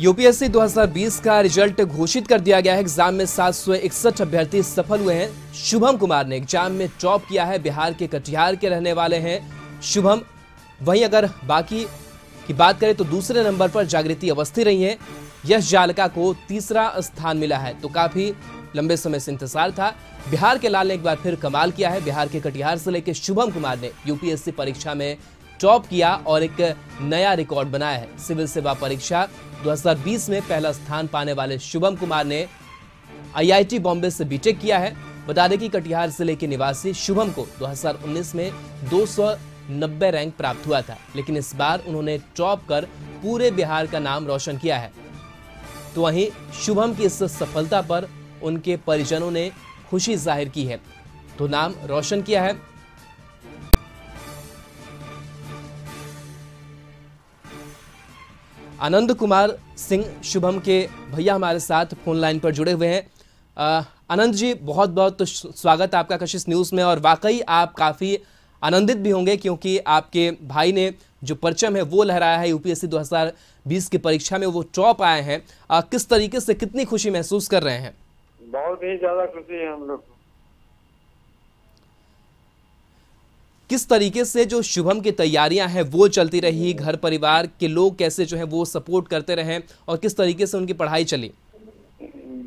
UPSC 2020 का result घोषित कर दिया गया है एग्जाम में सात अभ्यर्थी सफल हुए हैं शुभम कुमार ने एग्जाम में टॉप किया है बिहार के कटिहार के रहने वाले हैं शुभम वहीं अगर बाकी की बात करें तो दूसरे नंबर पर जागृति अवस्थी रही है यश जालका को तीसरा स्थान मिला है तो काफी लंबे समय से इंतजार था बिहार के लाल ने एक बार फिर कमाल किया है बिहार के कटिहार से लेकर शुभम कुमार ने यूपीएससी परीक्षा में टॉप किया और एक नया रिकॉर्ड बनाया है सिविल सेवा परीक्षा 2020 में पहला स्थान पाने वाले शुभम कुमार ने आईआईटी बॉम्बे से बीटेक किया है बता दें कि कटिहार जिले के निवासी शुभम को 2019 में 290 रैंक प्राप्त हुआ था लेकिन इस बार उन्होंने टॉप कर पूरे बिहार का नाम रोशन किया है तो वहीं शुभम की इस सफलता पर उनके परिजनों ने खुशी जाहिर की है तो नाम रोशन किया है आनंद कुमार सिंह शुभम के भैया हमारे साथ फोन लाइन पर जुड़े हुए हैं आनंद जी बहुत बहुत तो स्वागत आपका कशिश न्यूज़ में और वाकई आप काफ़ी आनंदित भी होंगे क्योंकि आपके भाई ने जो परचम है वो लहराया है यूपीएससी 2020 की परीक्षा में वो टॉप आए हैं किस तरीके से कितनी खुशी महसूस कर रहे हैं बहुत ही ज़्यादा खुशी है हम लोग किस तरीके से जो शुभम की तैयारियां हैं वो चलती रही घर परिवार के लोग कैसे जो है वो सपोर्ट करते रहे और किस तरीके से उनकी पढ़ाई चली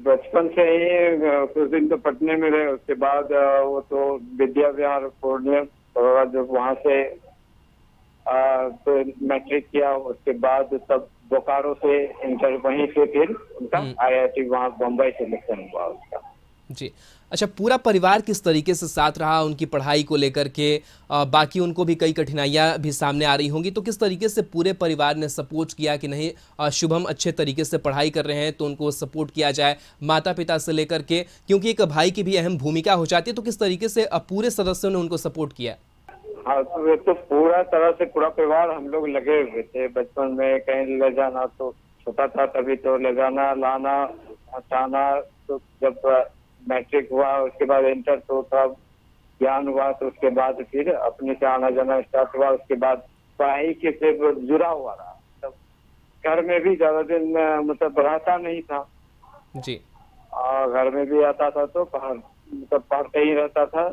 बचपन से ही कुछ दिन तो पटने में रहे उसके बाद वो तो विद्या विहार पूर्णिया जब वहाँ से तो मैट्रिक किया उसके बाद तब बोकारो से इंटर वहीं से फिर उनका आई हम्म। आई टी वहाँ बम्बई सिलेक्शन हुआ उसका जी अच्छा पूरा परिवार किस तरीके से साथ रहा उनकी पढ़ाई को लेकर के बाकी उनको भी कई कठिनाइयाँ भी सामने आ रही होंगी तो किस तरीके से पूरे परिवार ने सपोर्ट किया कि नहीं शुभम अच्छे तरीके से पढ़ाई कर रहे हैं तो उनको सपोर्ट किया जाए माता पिता से लेकर के क्योंकि एक भाई की भी अहम भूमिका हो जाती है तो किस तरीके से पूरे सदस्यों ने उनको सपोर्ट किया हाँ तो, तो, पूरा तरह से पूरा परिवार हम लोग लगे हुए थे बचपन में कहीं ले जाना तो छोटा था तभी तो ले जाना लाना हटाना तो जब मैट्रिक हुआ उसके बाद इंटर तो था ज्ञान हुआ तो उसके बाद फिर अपने से आना जाना स्टार्ट हुआ उसके बाद पढ़ाई के से जुड़ा हुआ रहा मतलब घर में भी ज्यादा दिन मतलब रहता नहीं था जी और घर में भी आता था तो मतलब पढ़ते ही रहता था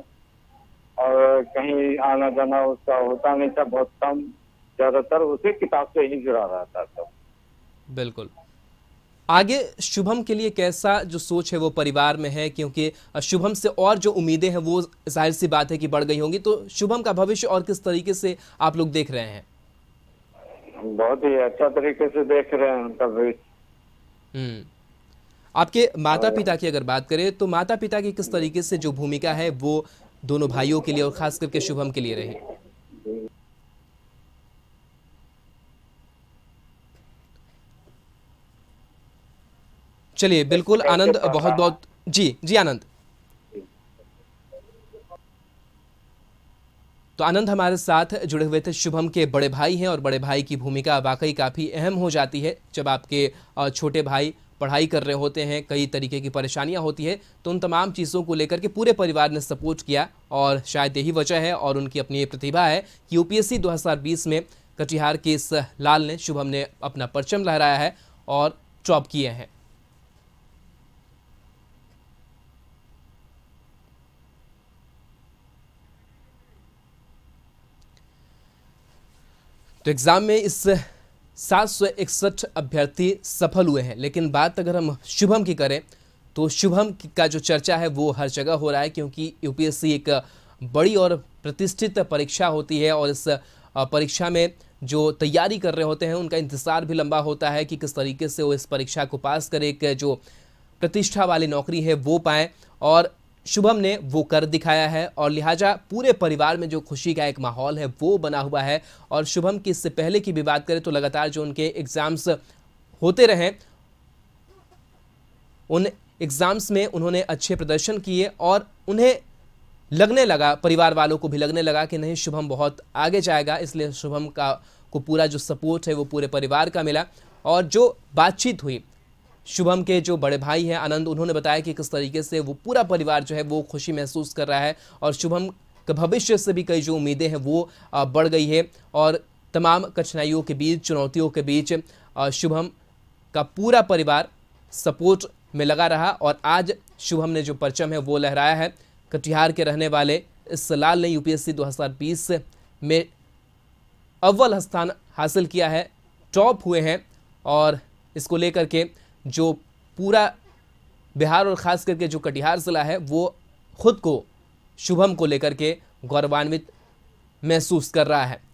और कहीं आना जाना उसका होता नहीं था बहुत कम ज्यादातर उसे किताब से ही जुड़ा रहता था बिल्कुल आगे शुभम के लिए कैसा जो सोच है वो परिवार में है क्योंकि शुभम से और जो उम्मीदें हैं वो जाहिर सी बात है कि बढ़ गई होंगी तो शुभम का भविष्य और किस तरीके से आप लोग देख रहे हैं बहुत ही अच्छा तरीके से देख रहे हैं उनका भविष्य हम्म। आपके माता पिता की अगर बात करें तो माता पिता की किस तरीके से जो भूमिका है वो दोनों भाइयों के लिए और खास करके शुभम के लिए रही चलिए बिल्कुल आनंद बहुत बहुत जी जी आनंद तो आनंद हमारे साथ जुड़े हुए थे शुभम के बड़े भाई हैं और बड़े भाई की भूमिका वाकई काफ़ी अहम हो जाती है जब आपके छोटे भाई पढ़ाई कर रहे होते हैं कई तरीके की परेशानियां होती है तो उन तमाम चीज़ों को लेकर के पूरे परिवार ने सपोर्ट किया और शायद यही वजह है और उनकी अपनी प्रतिभा है कि यूपीएससी 2020 में कटिहार के इस लाल ने शुभम ने अपना परचम लहराया है और टॉप किए हैं तो एग्ज़ाम में इस सात सौ इकसठ अभ्यर्थी सफल हुए हैं लेकिन बात अगर हम शुभम की करें तो शुभम का जो चर्चा है वो हर जगह हो रहा है क्योंकि यूपीएससी एक बड़ी और प्रतिष्ठित परीक्षा होती है और इस परीक्षा में जो तैयारी कर रहे होते हैं उनका इंतज़ार भी लंबा होता है कि किस तरीके से वो इस परीक्षा को पास करें एक जो प्रतिष्ठा वाली नौकरी है वो पाएँ और शुभम ने वो कर दिखाया है और लिहाजा पूरे परिवार में जो खुशी का एक माहौल है वो बना हुआ है और शुभम की इससे पहले की भी बात करें तो लगातार जो उनके एग्ज़ाम्स होते रहे उन एग्ज़ाम्स में उन्होंने अच्छे प्रदर्शन किए और उन्हें लगने लगा परिवार वालों को भी लगने लगा कि नहीं शुभम बहुत आगे जाएगा इसलिए शुभम का को पूरा जो सपोर्ट है वो पूरे परिवार का मिला और जो बातचीत हुई शुभम के जो बड़े भाई हैं आनंद उन्होंने बताया कि किस तरीके से वो पूरा परिवार जो है वो खुशी महसूस कर रहा है और शुभम के भविष्य से भी कई जो उम्मीदें हैं वो बढ़ गई है और तमाम कठिनाइयों के बीच चुनौतियों के बीच शुभम का पूरा परिवार सपोर्ट में लगा रहा और आज शुभम ने जो परचम है वो लहराया है कटिहार के रहने वाले इस लाल ने यूपीएससी 2020 में अव्वल स्थान हासिल किया है टॉप हुए हैं और इसको लेकर के जो पूरा बिहार और ख़ास करके जो कटिहार ज़िला है वो खुद को शुभम को लेकर के गौरवान्वित महसूस कर रहा है